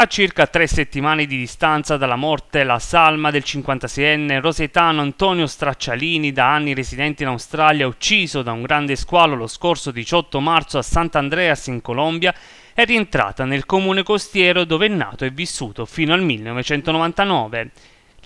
A circa tre settimane di distanza dalla morte, la salma del 56enne rosetano Antonio Straccialini, da anni residente in Australia, ucciso da un grande squalo lo scorso 18 marzo a Sant'Andreas in Colombia, è rientrata nel comune costiero dove è nato e vissuto fino al 1999.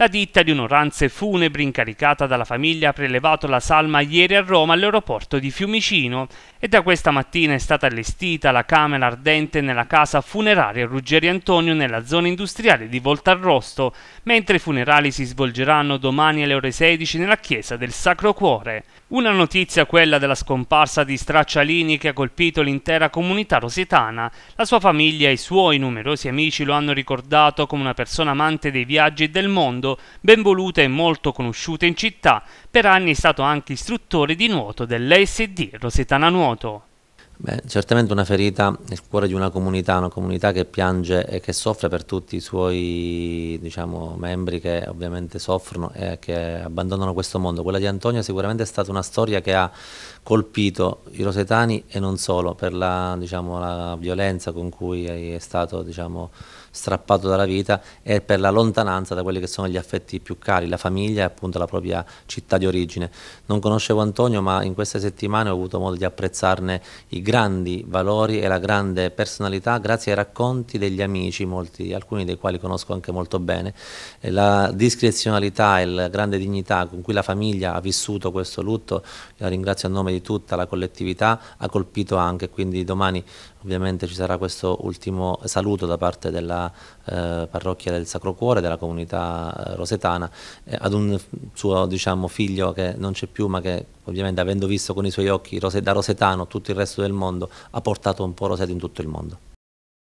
La ditta di un'oranze funebri incaricata dalla famiglia ha prelevato la salma ieri a Roma all'aeroporto di Fiumicino e da questa mattina è stata allestita la camera ardente nella casa funeraria Ruggeri Antonio nella zona industriale di Voltarrosto, mentre i funerali si svolgeranno domani alle ore 16 nella chiesa del Sacro Cuore. Una notizia quella della scomparsa di Straccialini che ha colpito l'intera comunità rosetana. La sua famiglia e i suoi numerosi amici lo hanno ricordato come una persona amante dei viaggi e del mondo ben voluta e molto conosciuta in città, per anni è stato anche istruttore di nuoto dell'ASD Rosetana Nuoto. Beh, certamente una ferita nel cuore di una comunità, una comunità che piange e che soffre per tutti i suoi diciamo, membri che ovviamente soffrono e che abbandonano questo mondo. Quella di Antonio sicuramente è stata una storia che ha colpito i rosetani e non solo per la, diciamo, la violenza con cui è stato diciamo, strappato dalla vita e per la lontananza da quelli che sono gli affetti più cari, la famiglia e appunto la propria città di origine. Non conoscevo Antonio ma in queste settimane ho avuto modo di apprezzarne i grandi grandi valori e la grande personalità grazie ai racconti degli amici, molti, alcuni dei quali conosco anche molto bene, eh, la discrezionalità e la grande dignità con cui la famiglia ha vissuto questo lutto, la ringrazio a nome di tutta la collettività, ha colpito anche, quindi domani ovviamente ci sarà questo ultimo saluto da parte della eh, parrocchia del Sacro Cuore, della comunità eh, rosetana, eh, ad un suo diciamo, figlio che non c'è più ma che ovviamente avendo visto con i suoi occhi da rosetano tutto il resto del mondo, mondo ha portato un po' Roseto in tutto il mondo.